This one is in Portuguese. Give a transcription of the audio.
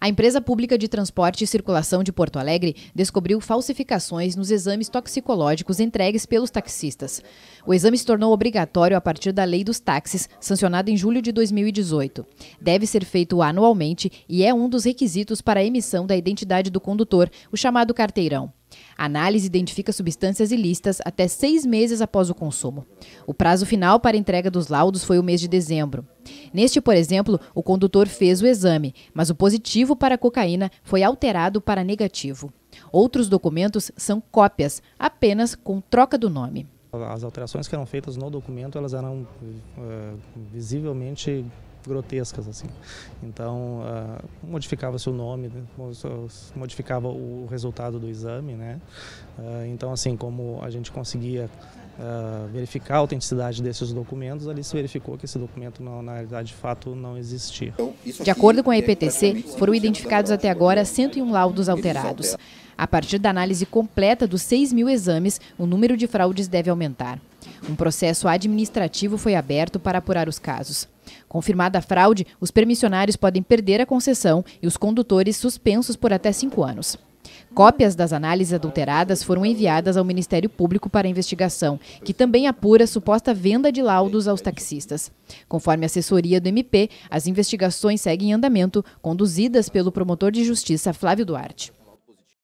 A empresa pública de transporte e circulação de Porto Alegre descobriu falsificações nos exames toxicológicos entregues pelos taxistas. O exame se tornou obrigatório a partir da Lei dos Táxis, sancionada em julho de 2018. Deve ser feito anualmente e é um dos requisitos para a emissão da identidade do condutor, o chamado carteirão. A análise identifica substâncias ilícitas até seis meses após o consumo. O prazo final para entrega dos laudos foi o mês de dezembro. Neste, por exemplo, o condutor fez o exame, mas o positivo para cocaína foi alterado para negativo. Outros documentos são cópias, apenas com troca do nome. As alterações que eram feitas no documento elas eram eh, visivelmente grotescas assim. Então uh, modificava-se o nome, né? modificava o resultado do exame, né? Uh, então assim como a gente conseguia uh, verificar a autenticidade desses documentos, ali se verificou que esse documento não, na realidade de fato não existia. Então, de acordo com a é EPTC, foram identificados até agora 101 laudos alterados. A partir da análise completa dos 6 mil exames, o número de fraudes deve aumentar. Um processo administrativo foi aberto para apurar os casos. Confirmada a fraude, os permissionários podem perder a concessão e os condutores suspensos por até cinco anos. Cópias das análises adulteradas foram enviadas ao Ministério Público para investigação, que também apura suposta venda de laudos aos taxistas. Conforme a assessoria do MP, as investigações seguem em andamento, conduzidas pelo promotor de justiça Flávio Duarte.